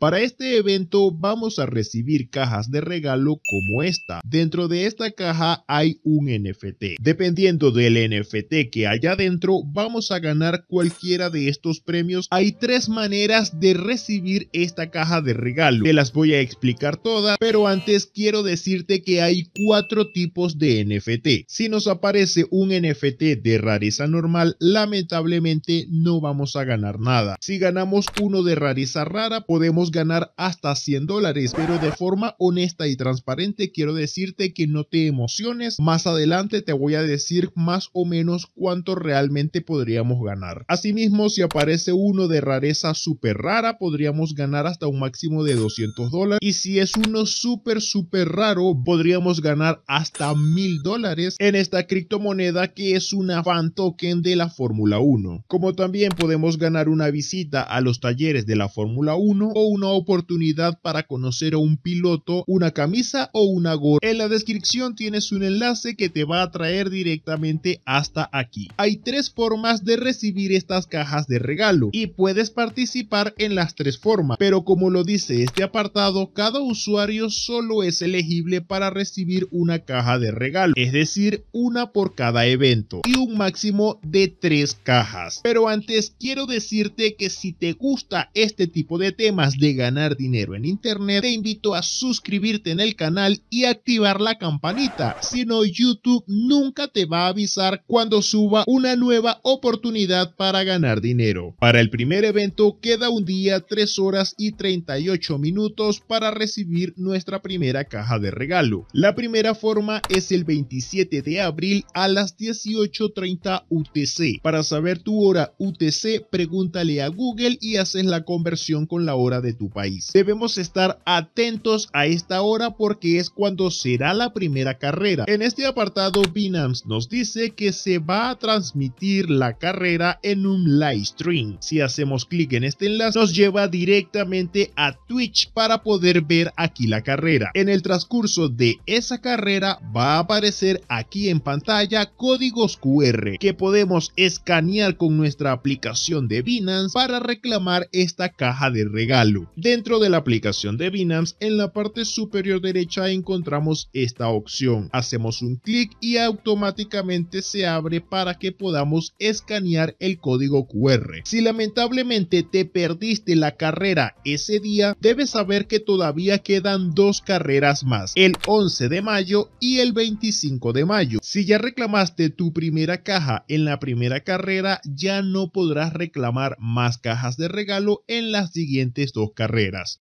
Para este evento vamos a recibir cajas de regalo como esta. Dentro de esta caja hay un NFT. Dependiendo del NFT que haya dentro, vamos a ganar cualquiera de estos premios. Hay tres maneras de recibir esta caja de regalo. Te las voy a explicar todas, pero antes quiero decirte que hay cuatro tipos de NFT. Si nos aparece un NFT de rareza normal, lamentablemente no vamos a ganar nada. Si ganamos uno de rareza rara, podemos ganar hasta 100 dólares, pero de forma honesta y transparente quiero decirte que no te emociones. Más adelante te voy a decir más o menos cuánto realmente podríamos ganar. Asimismo, si aparece uno de rareza súper rara, podríamos ganar hasta un máximo de 200 dólares. Y si es uno súper, súper raro, podríamos ganar hasta mil dólares en esta criptomoneda que es una fan token de la Fórmula 1. Como también podemos ganar una visita a los talleres de la Fórmula 1 o una una oportunidad para conocer a un piloto, una camisa o una gorra. En la descripción tienes un enlace que te va a traer directamente hasta aquí. Hay tres formas de recibir estas cajas de regalo y puedes participar en las tres formas, pero como lo dice este apartado, cada usuario solo es elegible para recibir una caja de regalo, es decir, una por cada evento y un máximo de tres cajas. Pero antes quiero decirte que si te gusta este tipo de temas de ganar dinero en Internet, te invito a suscribirte en el canal y activar la campanita, si no YouTube nunca te va a avisar cuando suba una nueva oportunidad para ganar dinero. Para el primer evento queda un día, 3 horas y 38 minutos para recibir nuestra primera caja de regalo. La primera forma es el 27 de abril a las 18.30 UTC. Para saber tu hora UTC, pregúntale a Google y haces la conversión con la hora de tu país. Debemos estar atentos a esta hora porque es cuando será la primera carrera. En este apartado Binance nos dice que se va a transmitir la carrera en un live stream. Si hacemos clic en este enlace nos lleva directamente a Twitch para poder ver aquí la carrera. En el transcurso de esa carrera va a aparecer aquí en pantalla códigos QR que podemos escanear con nuestra aplicación de Binance para reclamar esta caja de regalo. Dentro de la aplicación de Binance, en la parte superior derecha encontramos esta opción. Hacemos un clic y automáticamente se abre para que podamos escanear el código QR. Si lamentablemente te perdiste la carrera ese día, debes saber que todavía quedan dos carreras más, el 11 de mayo y el 25 de mayo. Si ya reclamaste tu primera caja en la primera carrera, ya no podrás reclamar más cajas de regalo en las siguientes dos carreras.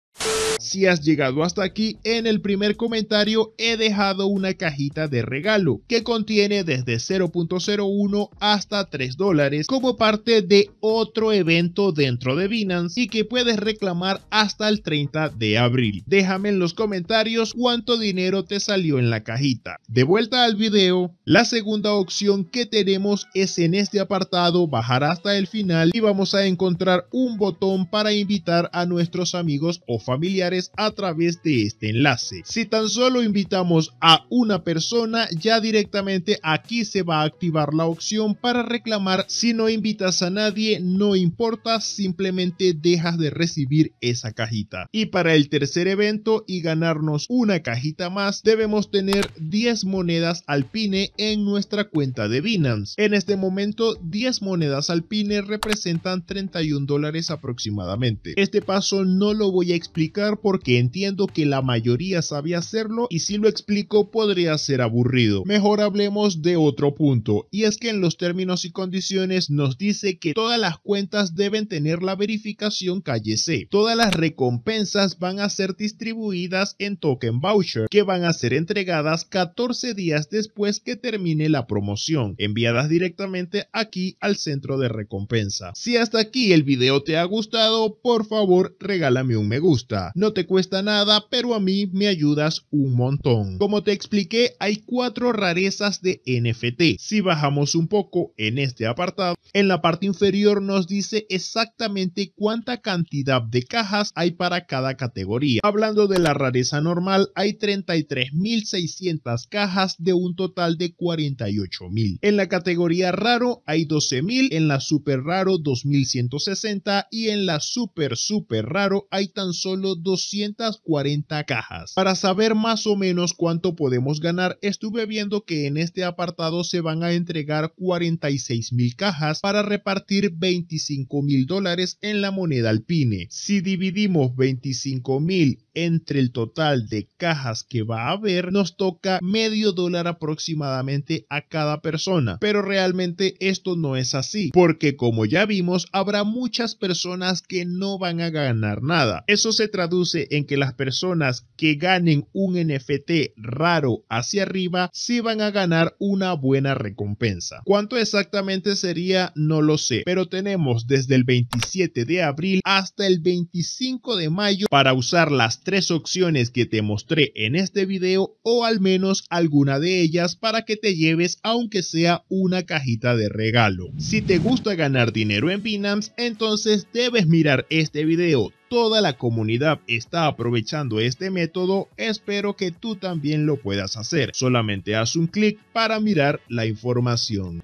Si has llegado hasta aquí, en el primer comentario he dejado una cajita de regalo que contiene desde 0.01 hasta 3 dólares como parte de otro evento dentro de Binance y que puedes reclamar hasta el 30 de abril. Déjame en los comentarios cuánto dinero te salió en la cajita. De vuelta al video, la segunda opción que tenemos es en este apartado bajar hasta el final y vamos a encontrar un botón para invitar a nuestros amigos o familiares a través de este enlace. Si tan solo invitamos a una persona, ya directamente aquí se va a activar la opción para reclamar. Si no invitas a nadie, no importa, simplemente dejas de recibir esa cajita. Y para el tercer evento y ganarnos una cajita más, debemos tener 10 monedas alpine en nuestra cuenta de Binance. En este momento, 10 monedas alpine representan 31 dólares aproximadamente. Este paso no lo voy a explicar porque entiendo que la mayoría sabe hacerlo y si lo explico podría ser aburrido. Mejor hablemos de otro punto y es que en los términos y condiciones nos dice que todas las cuentas deben tener la verificación calle C. Todas las recompensas van a ser distribuidas en token voucher que van a ser entregadas 14 días después que termine la promoción, enviadas directamente aquí al centro de recompensa. Si hasta aquí el video te ha gustado, por favor regálame un me gusta. No te cuesta nada, pero a mí me ayudas un montón. Como te expliqué, hay cuatro rarezas de NFT. Si bajamos un poco en este apartado, en la parte inferior nos dice exactamente cuánta cantidad de cajas hay para cada categoría. Hablando de la rareza normal, hay 33.600 cajas de un total de 48.000. En la categoría raro hay 12.000, en la super raro 2.160 y en la super super raro hay tan solo 2 240 cajas. Para saber más o menos cuánto podemos ganar, estuve viendo que en este apartado se van a entregar 46 mil cajas para repartir 25 mil dólares en la moneda alpine. Si dividimos 25 mil entre el total de cajas que va a haber, nos toca medio dólar aproximadamente a cada persona. Pero realmente esto no es así, porque como ya vimos, habrá muchas personas que no van a ganar nada. Eso se traduce en que las personas que ganen un NFT raro hacia arriba si van a ganar una buena recompensa. ¿Cuánto exactamente sería? No lo sé, pero tenemos desde el 27 de abril hasta el 25 de mayo para usar las tres opciones que te mostré en este video o al menos alguna de ellas para que te lleves aunque sea una cajita de regalo. Si te gusta ganar dinero en Binance, entonces debes mirar este video toda la comunidad está aprovechando este método, espero que tú también lo puedas hacer. Solamente haz un clic para mirar la información.